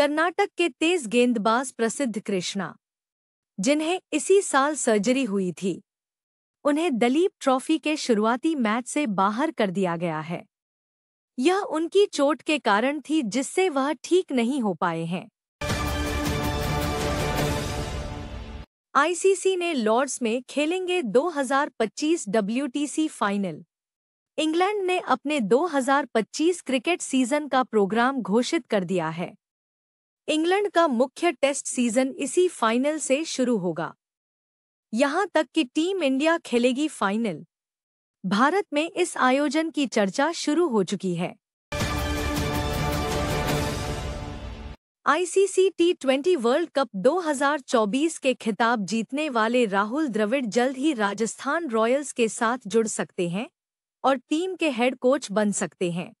कर्नाटक के तेज गेंदबाज प्रसिद्ध कृष्णा जिन्हें इसी साल सर्जरी हुई थी उन्हें दलीप ट्रॉफी के शुरुआती मैच से बाहर कर दिया गया है यह उनकी चोट के कारण थी जिससे वह ठीक नहीं हो पाए हैं आईसीसी ने लॉर्ड्स में खेलेंगे 2025 हजार फाइनल इंग्लैंड ने अपने 2025 क्रिकेट सीजन का प्रोग्राम घोषित कर दिया है इंग्लैंड का मुख्य टेस्ट सीजन इसी फाइनल से शुरू होगा यहां तक कि टीम इंडिया खेलेगी फाइनल भारत में इस आयोजन की चर्चा शुरू हो चुकी है ICC T twenty World Cup 2024 के खिताब जीतने वाले राहुल द्रविड़ जल्द ही राजस्थान रॉयल्स के साथ जुड़ सकते हैं और टीम के हेड कोच बन सकते हैं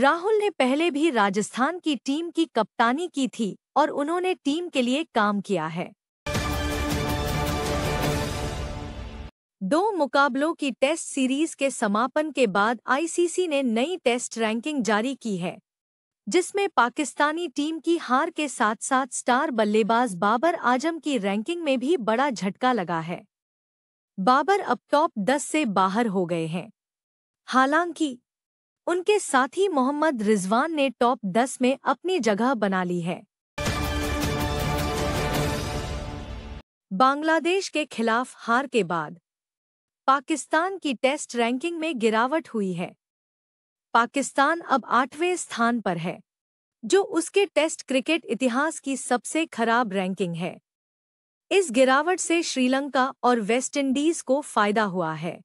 राहुल ने पहले भी राजस्थान की टीम की कप्तानी की थी और उन्होंने टीम के लिए काम किया है दो मुकाबलों की टेस्ट सीरीज के समापन के बाद आईसीसी ने नई टेस्ट रैंकिंग जारी की है जिसमें पाकिस्तानी टीम की हार के साथ साथ स्टार बल्लेबाज बाबर आजम की रैंकिंग में भी बड़ा झटका लगा है बाबर अब टॉप 10 से बाहर हो गए हैं हालांकि उनके साथी मोहम्मद रिजवान ने टॉप 10 में अपनी जगह बना ली है बांग्लादेश के खिलाफ हार के बाद पाकिस्तान की टेस्ट रैंकिंग में गिरावट हुई है पाकिस्तान अब आठवें स्थान पर है जो उसके टेस्ट क्रिकेट इतिहास की सबसे खराब रैंकिंग है इस गिरावट से श्रीलंका और वेस्टइंडीज को फायदा हुआ है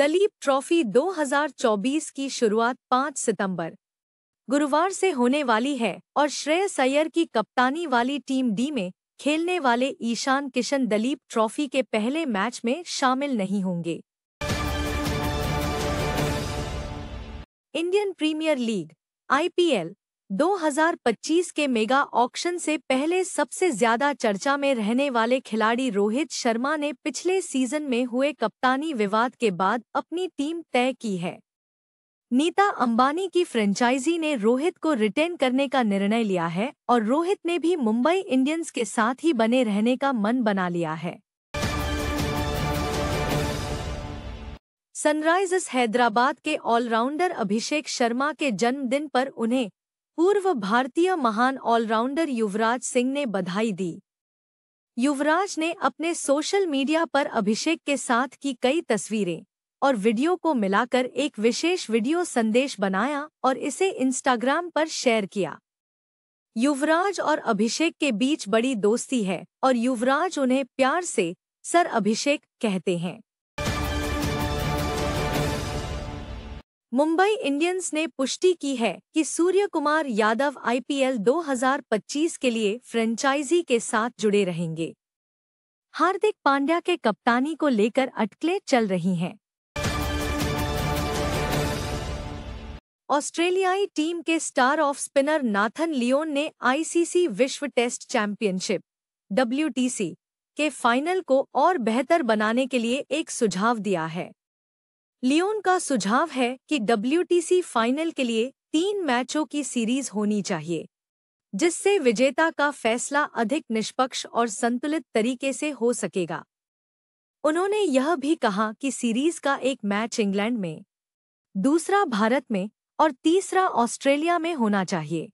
दलीप ट्रॉफी 2024 की शुरुआत 5 सितंबर गुरुवार से होने वाली है और श्रेय सैयर की कप्तानी वाली टीम डी में खेलने वाले ईशान किशन दलीप ट्रॉफी के पहले मैच में शामिल नहीं होंगे इंडियन प्रीमियर लीग आईपीएल 2025 के मेगा ऑक्शन से पहले सबसे ज्यादा चर्चा में रहने वाले खिलाड़ी रोहित शर्मा ने पिछले सीजन में हुए कप्तानी विवाद के बाद अपनी टीम तय की है नीता अंबानी की फ्रेंचाइजी ने रोहित को रिटेन करने का निर्णय लिया है और रोहित ने भी मुंबई इंडियंस के साथ ही बने रहने का मन बना लिया है सनराइजर्स हैदराबाद के ऑलराउंडर अभिषेक शर्मा के जन्मदिन पर उन्हें पूर्व भारतीय महान ऑलराउंडर युवराज सिंह ने बधाई दी युवराज ने अपने सोशल मीडिया पर अभिषेक के साथ की कई तस्वीरें और वीडियो को मिलाकर एक विशेष वीडियो संदेश बनाया और इसे इंस्टाग्राम पर शेयर किया युवराज और अभिषेक के बीच बड़ी दोस्ती है और युवराज उन्हें प्यार से सर अभिषेक कहते हैं मुंबई इंडियंस ने पुष्टि की है कि सूर्य कुमार यादव आईपीएल 2025 के लिए फ्रेंचाइजी के साथ जुड़े रहेंगे हार्दिक पांड्या के कप्तानी को लेकर अटकलें चल रही हैं ऑस्ट्रेलियाई टीम के star off spinner Nathan Lyon ने आईसीसी विश्व टेस्ट चैंपियनशिप डब्ल्यूटीसी के फाइनल को और बेहतर बनाने के लिए एक सुझाव दिया है लियोन का सुझाव है कि डब्ल्यूटीसी फाइनल के लिए तीन मैचों की सीरीज होनी चाहिए जिससे विजेता का फैसला अधिक निष्पक्ष और संतुलित तरीके से हो सकेगा उन्होंने यह भी कहा कि सीरीज का एक मैच इंग्लैंड में दूसरा भारत में और तीसरा ऑस्ट्रेलिया में होना चाहिए